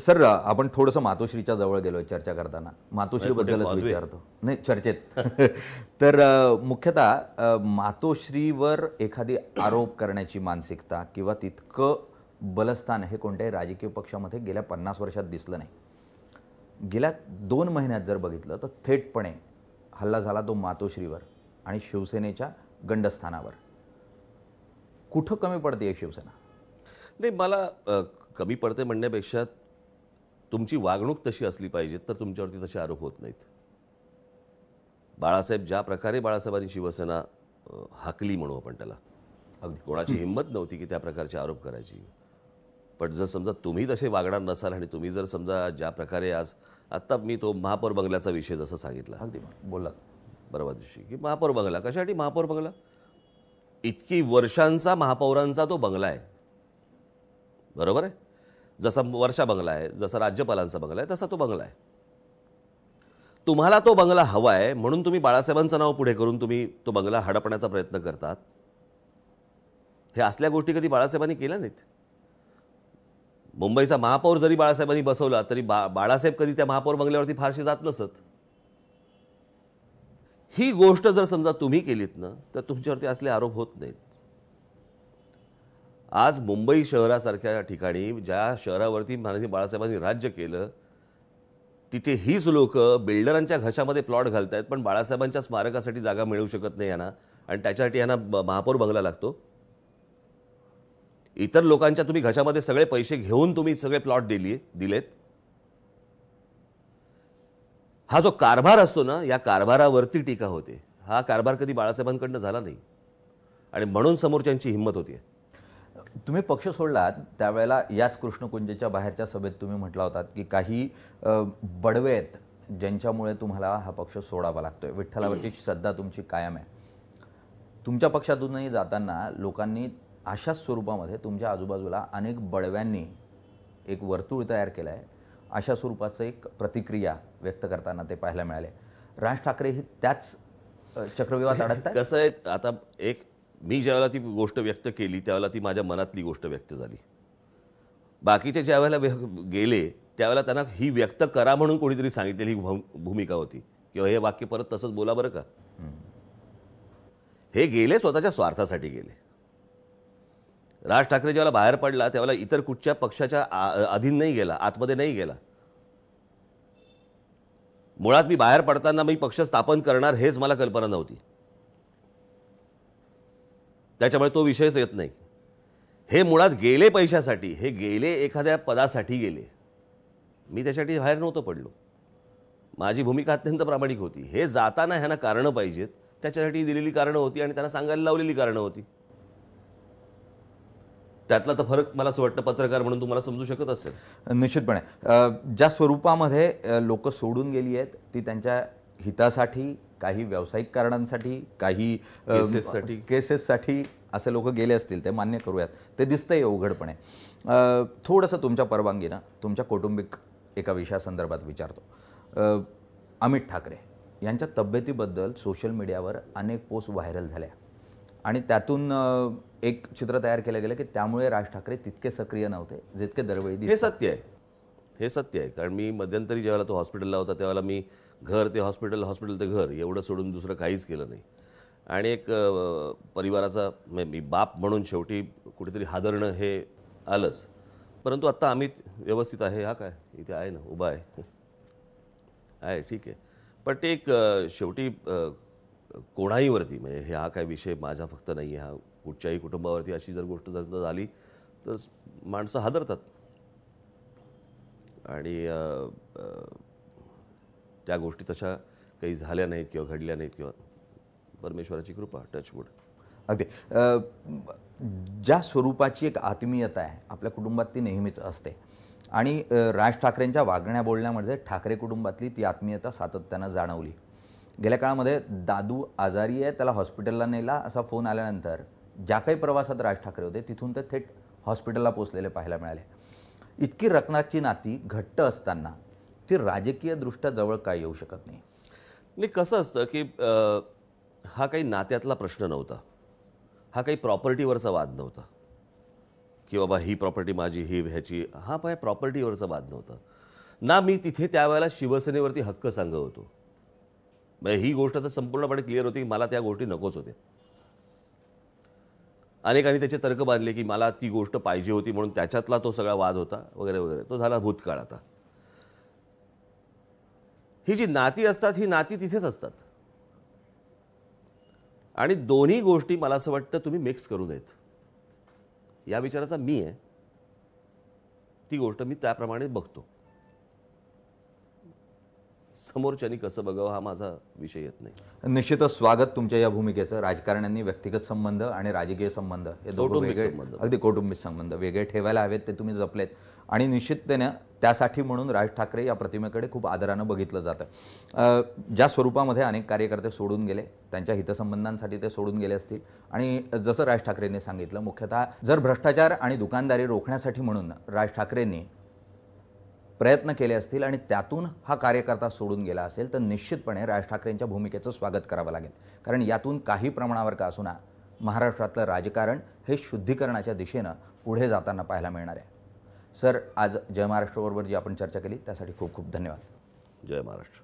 Sir आपण थोडंसं मातोश्रीच्या जवळ गेलो चर्चा करताना मातोश्रीबद्दलच विचारतो नाही चर्चेत तर मुख्यतः मातोश्रीवर एखादी आरोप करण्याची मानसिकता किंवा तितकं बलस्थान हे कोणत्याही राजकीय पक्षामध्ये गेल्या पन्नास वर्षात दिसलं नाही गेल्या दोन महिन्यात जर बघितलं तर थेटपणे हल्ला झाला तो मातोश्रीवर आणि शिवसेनेच्या गंडस्थानावर कुठं कमी पडते शिवसेना नाही मला कमी पडते म्हणण्यापेक्षा तुमची वागणूक तशी असली पाहिजे तर तुमच्यावरती तसे आरोप होत नाहीत बाळासाहेब ज्या प्रकारे बाळासाहेबांनी शिवसेना हाकली म्हणू आपण त्याला अगदी कोणाची हिंमत नव्हती की त्या प्रकारचे आरोप करायची पण जर समजा तुम्ही तसे वागणार नसाल आणि तुम्ही जर समजा ज्या प्रकारे आज आत्ता मी तो महापौर बंगल्याचा विषय जसं सांगितला अगदी बोला बरोबर दिवशी की महापौर बंगला कशासाठी महापौर बंगला इतकी वर्षांचा महापौरांचा तो बंगला आहे बरोबर आहे जसा वर्षा बंगला आहे जसा राज्यपालांचा बंगला आहे तसा तो बंगला आहे तुम्हाला तो बंगला हवा आहे म्हणून तुम्ही बाळासाहेबांचं नाव पुढे करून तुम्ही तो बंगला हडपण्याचा प्रयत्न करतात हे असल्या गोष्टी कधी बाळासाहेबांनी केल्या नाहीत मुंबईचा महापौर जरी बाळासाहेबांनी बसवला तरी बा बाळासाहेब कधी त्या महापौर बंगल्यावरती फारशी जात नसत ही गोष्ट जर समजा तुम्ही केलीत ना तर तुमच्यावरती असले आरोप होत नाहीत आज मुंबई शहरासारख्या ठिकाणी ज्या शहरावरती महाराजी बाळासाहेबांनी राज्य केलं तिथे हीच लोक बिल्डरांच्या घशामध्ये प्लॉट घालत आहेत पण बाळासाहेबांच्या स्मारकासाठी जागा मिळू शकत नाही यांना आणि त्याच्यासाठी यांना महापौर बघायला लागतो इतर लोकांच्या तुम्ही घशामध्ये सगळे पैसे घेऊन तुम्ही सगळे प्लॉट दिली दिलेत हा जो कारभार असतो ना या कारभारावरती टीका होते हा कारभार कधी बाळासाहेबांकडनं झाला नाही आणि म्हणून समोरच्यांची हिंमत होती तुम्ही पक्ष सोडलात त्यावेळेला याच कृष्णकुंजेच्या बाहेरच्या सभेत तुम्ही म्हटला होतात की काही बडवे आहेत ज्यांच्यामुळे तुम्हाला हा पक्ष सोडावा लागतोय विठ्ठलावरची श्रद्धा तुमची कायम आहे तुमच्या पक्षातूनही जाताना लोकांनी अशाच स्वरूपामध्ये तुमच्या आजूबाजूला अनेक बडव्यांनी एक वर्तुळ तयार केलं आहे अशा स्वरूपाचं एक प्रतिक्रिया व्यक्त करताना ते पाहायला मिळाले राज ठाकरे हे त्याच चक्रव्यूहात अडकतात कसं आहे आता एक मी ज्यावेळेला ती गोष्ट व्यक्त केली त्यावेळेला ती माझ्या मनातली गोष्ट व्यक्त झाली बाकीचे ज्यावेळेला व्य गेले त्यावेळेला त्यांना ही व्यक्त करा म्हणून कोणीतरी सांगितलेली ही भूमिका होती किंवा हे वाक्य परत तसंच बोला बरं का हे गेले स्वतःच्या स्वार्थासाठी गेले राज ठाकरे ज्यावेळेला बाहेर पडला त्यावेळेला इतर कुठच्या पक्षाच्या अधीन नाही गेला आतमध्ये नाही गेला मुळात मी बाहेर पडताना मी पक्ष स्थापन करणार हेच मला कल्पना नव्हती त्याच्यामुळे तो विषयच येत नाही हे मुळात गेले पैशासाठी हे गेले एखाद्या पदासाठी गेले मी त्याच्यासाठी बाहेर नव्हतं पडलो माझी भूमिका अत्यंत प्रामाणिक होती हे जाताना ह्यांना कारणं पाहिजेत त्याच्यासाठी दिलेली कारणं होती आणि त्यांना सांगायला लावलेली कारणं होती त्यातला तर फरक मला असं वाटतं पत्रकार म्हणून तुम्हाला समजू शकत असेल निश्चितपणे ज्या स्वरूपामध्ये लोक सोडून गेली आहेत ती त्यांच्या हितासाठी काही व्यावसायिक कारणांसाठी काही केसेससाठी केसेससाठी असे लोक गेले असतील ते मान्य करूयात ते दिसतंय अवघडपणे थोडंसं तुमच्या परवानगीनं तुमच्या कौटुंबिक एका विषयासंदर्भात विचारतो अमित ठाकरे यांच्या तब्येतीबद्दल सोशल मीडियावर अनेक पोस्ट व्हायरल झाल्या आणि त्यातून एक चित्र तयार केलं गेलं की त्यामुळे राज ठाकरे तितके सक्रिय नव्हते जितके दरवेळी हे सत्य आहे हे सत्य आहे कारण मी मध्यंतरी ज्यावेळेला तो हॉस्पिटलला होता त्यावेळेला मी घर ते हॉस्पिटल हॉस्पिटल ते घर एवढं सोडून दुसरं काहीच केलं नाही आणि एक परिवाराचा म्हणजे मी बाप म्हणून शेवटी कुठेतरी हादरणं हे आलंच परंतु आत्ता आम्ही व्यवस्थित आहे हा काय इथे आहे ना उभा आहे आहे ठीक आहे पण ते एक शेवटी कोणाहीवरती म्हणजे हे हा काय विषय माझा फक्त नाही आहे हा कुठच्याही कुटुंबावरती अशी जर गोष्ट जर झाली तर माणसं हादरतात आणि त्या गोष्टी तशा काही झाल्या नाहीत किंवा घडल्या नाहीत किंवा परमेश्वराची कृपा टचवूड अगदी ज्या स्वरूपाची एक आत्मीयता आहे आपल्या कुटुंबात ती नेहमीच असते आणि राज ठाकरेंच्या वागण्या बोलण्यामध्ये ठाकरे कुटुंबातली ती आत्मीयता सातत्यानं जाणवली गेल्या काळामध्ये दादू आजारी आहे त्याला हॉस्पिटलला नेला असा फोन आल्यानंतर ज्या काही प्रवासात राज ठाकरे होते तिथून ते थेट हॉस्पिटलला पोचलेले पाहायला मिळाले इतकी रत्नाची नाती घट्ट असताना ती राजकीयदृष्ट्या जवळ काय येऊ शकत नाही नाही कसं असतं की हा काही नात्यातला प्रश्न नव्हता हा काही प्रॉपर्टीवरचा वाद नव्हता की बाबा ही प्रॉपर्टी माझी ही ह्याची हा पण प्रॉपर्टीवरचा वाद नव्हता ना मी तिथे त्यावेळेला शिवसेनेवरती हक्क सांगत होतो म्हणजे ही गोष्ट तर संपूर्णपणे क्लिअर होती की मला त्या गोष्टी नकोच होत्या अनेकांनी त्याचे तर्क बांधले की मला ती गोष्ट पाहिजे होती म्हणून त्याच्यातला तो सगळा वाद होता वगैरे वगैरे तो झाला भूतकाळ आता ही जी नाती असतात ही नाती तिथेच असतात आणि दोन्ही गोष्टी मला असं वाटतं तुम्ही मिक्स करू देत। या विचाराचा मी आहे ती गोष्ट मी त्याप्रमाणे बघतो समोरच्यानी कसं बघावं हा माझा विषय येत नाही निश्चितच स्वागत तुमच्या या भूमिकेचं राजकारण्यांनी व्यक्तिगत संबंध आणि राजकीय संबंध हे कौटुंबिक संबंध अगदी कौटुंबिक संबंध वेगळे ठेवायला हवेत ते तुम्ही जपलेत आणि निश्चिततेनं त्यासाठी म्हणून राज ठाकरे या प्रतिमेकडे खूप आदरानं बघितलं जातं ज्या स्वरूपामध्ये अनेक कार्यकर्ते सोडून गेले त्यांच्या हितसंबंधांसाठी ते सोडून गेले असतील आणि जसं राज ठाकरेंनी सांगितलं मुख्यतः जर भ्रष्टाचार आणि दुकानदारी रोखण्यासाठी म्हणून राज ठाकरेंनी प्रयत्न केले असतील आणि त्यातून हा कार्यकर्ता सोडून गेला असेल तर निश्चितपणे राज ठाकरेंच्या भूमिकेचं स्वागत करावं लागेल कारण यातून काही प्रमाणावर का असून महाराष्ट्रातलं राजकारण हे शुद्धीकरणाच्या दिशेनं पुढे जाताना पाहायला मिळणार आहे सर आज जय महाराष्ट्राबरोबर जी आपण चर्चा केली त्यासाठी खूप खूप धन्यवाद जय महाराष्ट्र